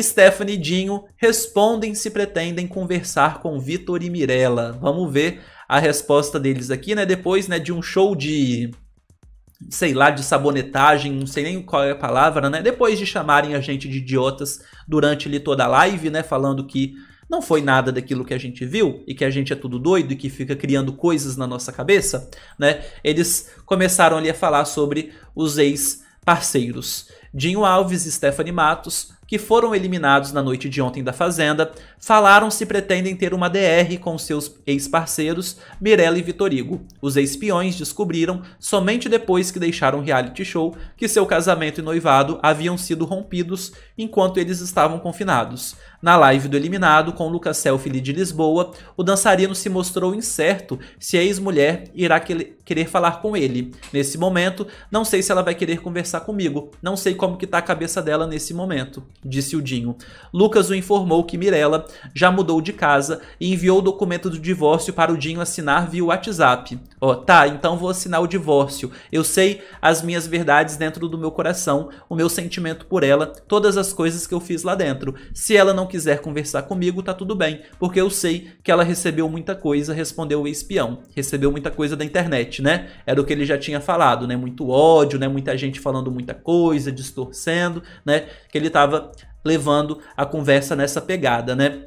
Stephanie e Dinho respondem se pretendem conversar com Vitor e Mirella. Vamos ver a resposta deles aqui, né? Depois né, de um show de sei lá, de sabonetagem, não sei nem qual é a palavra, né? Depois de chamarem a gente de idiotas durante ali toda a live, né? Falando que não foi nada daquilo que a gente viu e que a gente é tudo doido e que fica criando coisas na nossa cabeça, né? Eles começaram ali a falar sobre os ex-parceiros. Dinho Alves e Stephanie Matos, que foram eliminados na noite de ontem da Fazenda, falaram se pretendem ter uma DR com seus ex-parceiros Mirella e Vitorigo. Os ex-peões descobriram, somente depois que deixaram o reality show, que seu casamento e noivado haviam sido rompidos enquanto eles estavam confinados. Na live do eliminado, com Lucas Selfie de Lisboa, o dançarino se mostrou incerto se a ex-mulher irá querer falar com ele. Nesse momento, não sei se ela vai querer conversar comigo, não sei como que tá a cabeça dela nesse momento, disse o Dinho. Lucas o informou que Mirella já mudou de casa e enviou o documento do divórcio para o Dinho assinar via WhatsApp. Ó, oh, tá, então vou assinar o divórcio. Eu sei as minhas verdades dentro do meu coração, o meu sentimento por ela, todas as coisas que eu fiz lá dentro. Se ela não quiser conversar comigo, tá tudo bem, porque eu sei que ela recebeu muita coisa, respondeu o espião. Recebeu muita coisa da internet, né? Era o que ele já tinha falado, né? Muito ódio, né? Muita gente falando muita coisa, distorcendo, né? Que ele estava levando a conversa nessa pegada, né?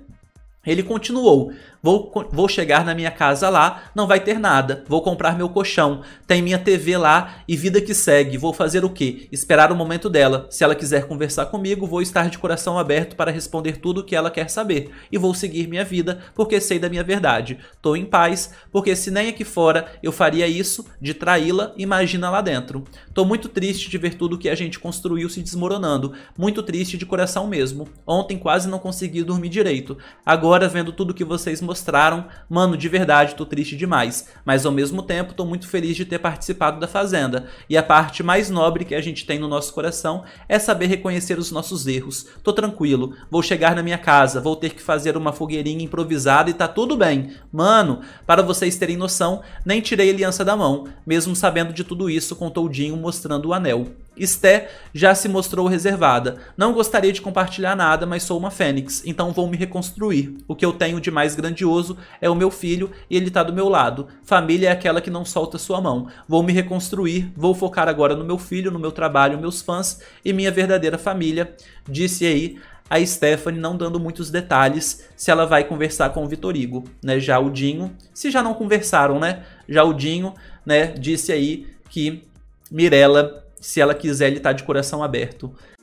Ele continuou: vou, vou chegar na minha casa lá, não vai ter nada, vou comprar meu colchão, tem minha TV lá e vida que segue, vou fazer o quê? Esperar o momento dela. Se ela quiser conversar comigo, vou estar de coração aberto para responder tudo o que ela quer saber. E vou seguir minha vida, porque sei da minha verdade. Tô em paz, porque se nem aqui fora eu faria isso, de traí-la, imagina lá dentro. Tô muito triste de ver tudo que a gente construiu se desmoronando, muito triste de coração mesmo. Ontem quase não consegui dormir direito. Agora agora vendo tudo que vocês mostraram, mano, de verdade tô triste demais, mas ao mesmo tempo tô muito feliz de ter participado da Fazenda. E a parte mais nobre que a gente tem no nosso coração é saber reconhecer os nossos erros. Tô tranquilo, vou chegar na minha casa, vou ter que fazer uma fogueirinha improvisada e tá tudo bem. Mano, para vocês terem noção, nem tirei a aliança da mão, mesmo sabendo de tudo isso com Toldinho mostrando o anel. Esté já se mostrou reservada. Não gostaria de compartilhar nada, mas sou uma fênix, então vou me reconstruir. O que eu tenho de mais grandioso é o meu filho e ele tá do meu lado. Família é aquela que não solta sua mão. Vou me reconstruir, vou focar agora no meu filho, no meu trabalho, meus fãs e minha verdadeira família, disse aí a Stephanie não dando muitos detalhes se ela vai conversar com o Vitorigo, né? Já o Dinho, se já não conversaram, né? Já o Dinho, né, disse aí que Mirella se ela quiser, ele tá de coração aberto